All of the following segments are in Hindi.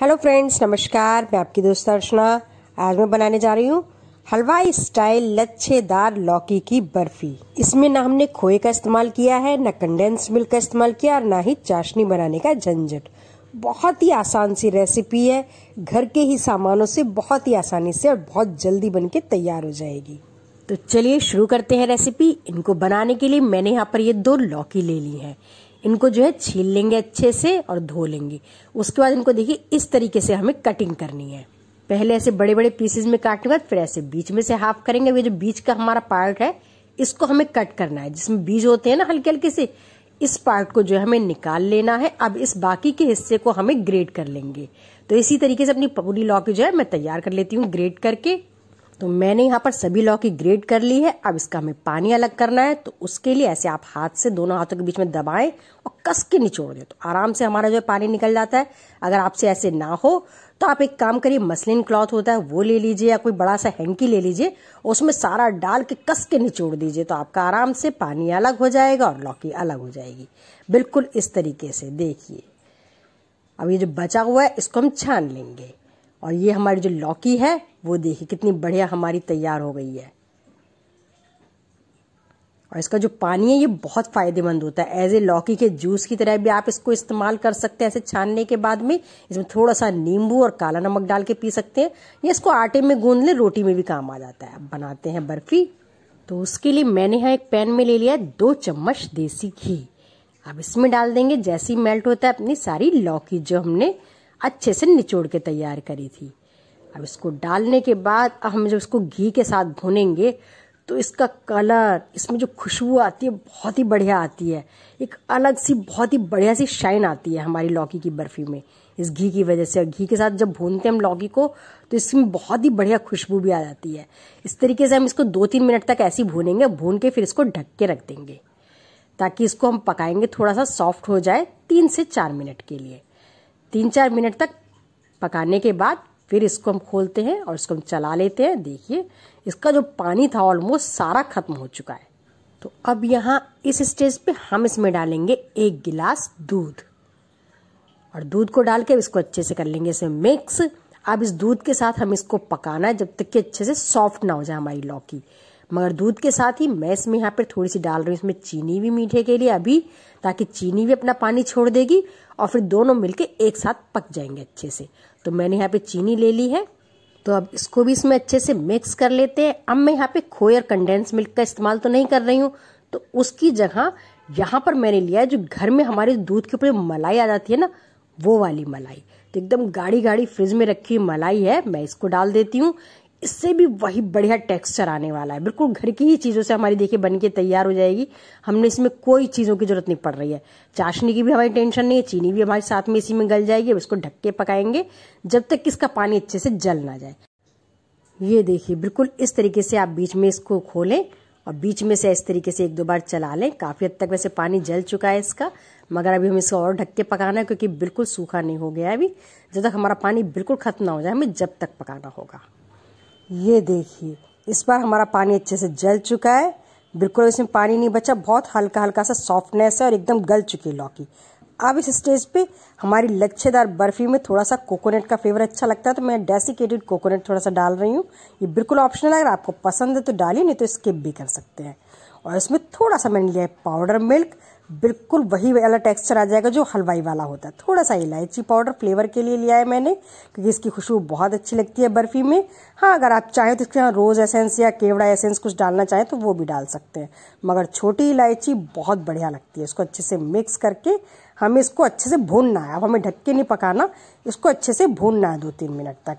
हेलो फ्रेंड्स नमस्कार मैं आपकी दोस्त अर्चना आज मैं बनाने जा रही हूँ हलवाई स्टाइल लच्छेदार लौकी की बर्फी इसमें ना हमने खोए का इस्तेमाल किया है ना कंडेंस मिल्क का इस्तेमाल किया और ना ही चाशनी बनाने का झंझट बहुत ही आसान सी रेसिपी है घर के ही सामानों से बहुत ही आसानी से और बहुत जल्दी बन के तैयार हो जाएगी तो चलिए शुरू करते हैं रेसिपी इनको बनाने के लिए मैंने यहाँ पर ये दो लौकी ले ली है इनको जो है छील लेंगे अच्छे से और धो लेंगे उसके बाद इनको देखिए इस तरीके से हमें कटिंग करनी है पहले ऐसे बड़े बड़े पीसेज में काटने के बाद फिर ऐसे बीच में से हाफ करेंगे ये जो बीच का हमारा पार्ट है इसको हमें कट करना है जिसमें बीज होते हैं ना हल्के हल्के से इस पार्ट को जो है हमें निकाल लेना है अब इस बाकी के हिस्से को हमें ग्रेड कर लेंगे तो इसी तरीके से अपनी पूरी लौकी जो है मैं तैयार कर लेती हूँ ग्रेड करके तो मैंने यहाँ पर सभी लौकी ग्रेड कर ली है अब इसका हमें पानी अलग करना है तो उसके लिए ऐसे आप हाथ से दोनों हाथों के बीच में दबाएं और कस के निचोड़ दें तो आराम से हमारा जो पानी निकल जाता है अगर आपसे ऐसे ना हो तो आप एक काम करिए मसलिन क्लॉथ होता है वो ले लीजिए या कोई बड़ा सा हैंकी ले लीजिए उसमें सारा डाल के कस के निचोड़ दीजिए तो आपका आराम से पानी अलग हो जाएगा और लौकी अलग हो जाएगी बिल्कुल इस तरीके से देखिए अब ये जो बचा हुआ है इसको हम छान लेंगे और ये हमारी जो लौकी है वो देखिए कितनी बढ़िया हमारी तैयार हो गई है और इसका जो पानी है ये बहुत फायदेमंद होता है एज ए लौकी के जूस की तरह भी आप इसको इस्तेमाल कर सकते हैं ऐसे छानने के बाद में इसमें थोड़ा सा नींबू और काला नमक डाल के पी सकते हैं या इसको आटे में गूंद ले रोटी में भी काम आ जाता है बनाते हैं बर्फी तो उसके लिए मैंने यहाँ एक पैन में ले लिया दो चम्मच देसी घी अब इसमें डाल देंगे जैसी मेल्ट होता है अपनी सारी लौकी जो हमने अच्छे से निचोड़ के तैयार करी थी अब इसको डालने के बाद अब हम जब इसको घी के साथ भूनेंगे तो इसका कलर इसमें जो खुशबू आती है बहुत ही बढ़िया आती है एक अलग सी बहुत ही बढ़िया सी शाइन आती है हमारी लौकी की बर्फ़ी में इस घी की वजह से घी के साथ जब भूनते हैं हम लौकी को तो इसमें बहुत ही बढ़िया खुशबू भी आ जाती है इस तरीके से हम इसको दो तीन मिनट तक ऐसे ही भूनेंगे भून के फिर इसको ढक के रख देंगे ताकि इसको हम पकाएंगे थोड़ा सा सॉफ्ट हो जाए तीन से चार मिनट के लिए तीन चार मिनट तक पकाने के बाद फिर इसको हम खोलते हैं और इसको हम चला लेते हैं देखिए इसका जो पानी था ऑलमोस्ट सारा खत्म हो चुका है तो अब यहाँ इस स्टेज पे हम इसमें डालेंगे एक गिलास दूध और दूध को डाल के इसको अच्छे से कर लेंगे इसे मिक्स अब इस दूध के साथ हम इसको पकाना है जब तक कि अच्छे से सॉफ्ट ना हो जाए हमारी लौकी मगर दूध के साथ ही मैं इसमें यहाँ पर थोड़ी सी डाल रही हूँ इसमें चीनी भी मीठे के लिए अभी ताकि चीनी भी अपना पानी छोड़ देगी और फिर दोनों मिलके एक साथ पक जाएंगे अच्छे से तो मैंने यहाँ पे चीनी ले ली है तो अब इसको भी इसमें अच्छे से मिक्स कर लेते हैं अब मैं यहाँ पे खोए और कंडेंस मिल्क का इस्तेमाल तो नहीं कर रही हूँ तो उसकी जगह यहाँ पर मैंने लिया है जो घर में हमारे दूध के ऊपर मलाई आ जाती है ना वो वाली मलाई तो एकदम गाढ़ी गाढ़ी फ्रिज में रखी हुई मलाई है मैं इसको डाल देती हूँ इससे भी वही बढ़िया टेक्सचर आने वाला है बिल्कुल घर की ही चीज़ों से हमारी देखिए बन के तैयार हो जाएगी हमने इसमें कोई चीज़ों की जरूरत नहीं पड़ रही है चाशनी की भी हमारी टेंशन नहीं है चीनी भी हमारे साथ में इसी में गल जाएगी उसको ढक के पकाएंगे जब तक इसका पानी अच्छे से जल ना जाए ये देखिए बिल्कुल इस तरीके से आप बीच में इसको खोलें और बीच में से इस तरीके से एक दो बार चला लें काफ़ी हद तक वैसे पानी जल चुका है इसका मगर अभी हम इसको और ढक के पकाना है क्योंकि बिल्कुल सूखा नहीं हो गया है अभी जब तक हमारा पानी बिल्कुल ख़त्म ना हो जाए हमें जब तक पकाना होगा ये देखिए इस बार हमारा पानी अच्छे से जल चुका है बिल्कुल इसमें पानी नहीं बचा बहुत हल्का हल्का सा सॉफ्टनेस है और एकदम गल चुकी है लौकी अब इस स्टेज पे हमारी लच्छेदार बर्फी में थोड़ा सा कोकोनट का फ्लेवर अच्छा लगता है तो मैं डेसिकेटेड कोकोनट थोड़ा सा डाल रही हूँ ये बिल्कुल ऑप्शनल है अगर आपको पसंद है तो डालिए नहीं तो स्किप भी कर सकते हैं और इसमें थोड़ा सा मैंने लिया है पाउडर मिल्क बिल्कुल वही वाला टेक्सचर आ जाएगा जो हलवाई वाला होता है थोड़ा सा इलायची पाउडर फ्लेवर के लिए लिया है मैंने क्योंकि इसकी खुशबू बहुत अच्छी लगती है बर्फ़ी में हाँ अगर आप चाहें तो इसके यहाँ रोज़ एसेंस या केवड़ा एसेंस कुछ डालना चाहें तो वो भी डाल सकते हैं मगर छोटी इलायची बहुत बढ़िया लगती है इसको अच्छे से मिक्स करके हमें इसको अच्छे से भूनना है अब हमें ढक के नहीं पकाना इसको अच्छे से भूनना है दो तीन मिनट तक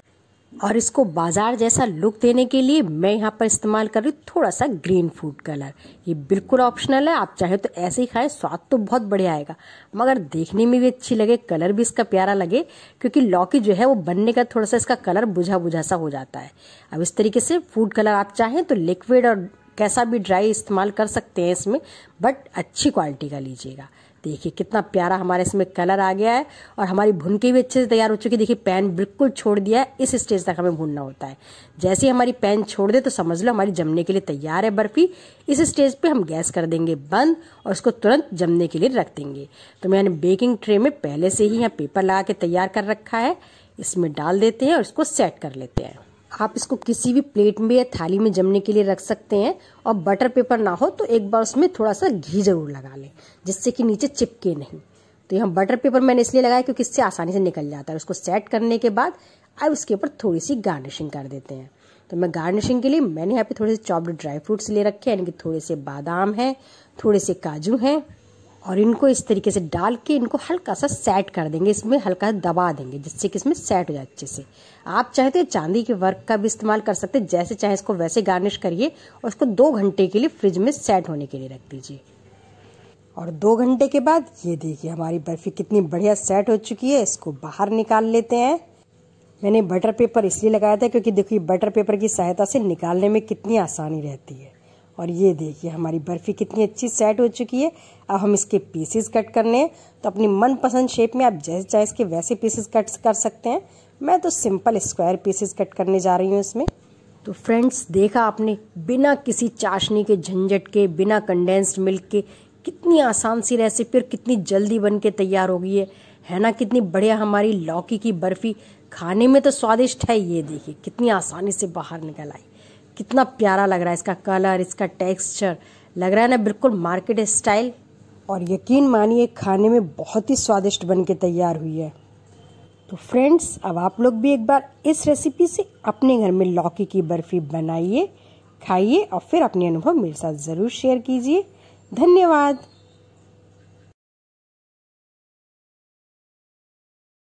और इसको बाजार जैसा लुक देने के लिए मैं यहाँ पर इस्तेमाल कर रही हूँ थोड़ा सा ग्रीन फूड कलर ये बिल्कुल ऑप्शनल है आप चाहे तो ऐसे ही खाएं स्वाद तो बहुत बढ़िया आएगा मगर देखने में भी अच्छी लगे कलर भी इसका प्यारा लगे क्योंकि लौकी जो है वो बनने का थोड़ा सा इसका कलर बुझा बुझा सा हो जाता है अब इस तरीके से फूड कलर आप चाहें तो लिक्विड और कैसा भी ड्राई इस्तेमाल कर सकते हैं इसमें बट अच्छी क्वालिटी का लीजिएगा देखिए कितना प्यारा हमारे इसमें कलर आ गया है और हमारी भुनकी भी अच्छे से तैयार हो चुकी है देखिए पैन बिल्कुल छोड़ दिया है इस स्टेज तक हमें भूनना होता है जैसे ही हमारी पैन छोड़ दे तो समझ लो हमारी जमने के लिए तैयार है बर्फ़ी इस स्टेज पे हम गैस कर देंगे बंद और उसको तुरंत जमने के लिए रख देंगे तो मैंने बेकिंग ट्रे में पहले से ही यहाँ पेपर लगा के तैयार कर रखा है इसमें डाल देते हैं और इसको सेट कर लेते हैं आप इसको किसी भी प्लेट में या थाली में जमने के लिए रख सकते हैं और बटर पेपर ना हो तो एक बार उसमें थोड़ा सा घी जरूर लगा लें जिससे कि नीचे चिपके नहीं तो यहाँ बटर पेपर मैंने इसलिए लगाया क्योंकि इससे आसानी से निकल जाता है उसको सेट करने के बाद अब इसके ऊपर थोड़ी सी गार्निशिंग कर देते हैं तो मैं गार्निशिंग के लिए मैंने यहाँ पे थोड़े से चॉप्ड ड्राई फ्रूट्स ले रखे हैं यानी कि थोड़े से बादाम हैं थोड़े से काजू हैं और इनको इस तरीके से डाल के इनको हल्का सा सेट कर देंगे इसमें हल्का दबा देंगे जिससे कि इसमें सेट हो जाए अच्छे से आप चाहे तो चांदी के वर्क का भी इस्तेमाल कर सकते हैं जैसे चाहे इसको वैसे गार्निश करिए और इसको दो घंटे के लिए फ्रिज में सेट होने के लिए रख दीजिए और दो घंटे के बाद ये देखिए हमारी बर्फ़ी कितनी बढ़िया सेट हो चुकी है इसको बाहर निकाल लेते हैं मैंने बटर पेपर इसलिए लगाया था क्योंकि देखिए बटर पेपर की सहायता से निकालने में कितनी आसानी रहती है और ये देखिए हमारी बर्फ़ी कितनी अच्छी सेट हो चुकी है अब हम इसके पीसेस कट करने हैं तो अपनी मनपसंद शेप में आप जैसे चाहे इसके वैसे पीसेस कट कर सकते हैं मैं तो सिंपल स्क्वायर पीसेस कट करने जा रही हूँ इसमें तो फ्रेंड्स देखा आपने बिना किसी चाशनी के झंझट के बिना कंडेंस्ड मिल्क के कितनी आसान सी रेसिपी और कितनी जल्दी बन के तैयार हो गई है है ना कितनी बढ़िया हमारी लौकी की बर्फ़ी खाने में तो स्वादिष्ट है ये देखिए कितनी आसानी से बाहर निकल आई कितना प्यारा लग रहा है इसका कलर इसका टेक्सचर लग रहा है ना बिल्कुल मार्केट स्टाइल और यकीन मानिए खाने में बहुत ही स्वादिष्ट बन के तैयार हुई है तो फ्रेंड्स अब आप लोग भी एक बार इस रेसिपी से अपने घर में लौकी की बर्फ़ी बनाइए खाइए और फिर अपने अनुभव मेरे साथ ज़रूर शेयर कीजिए धन्यवाद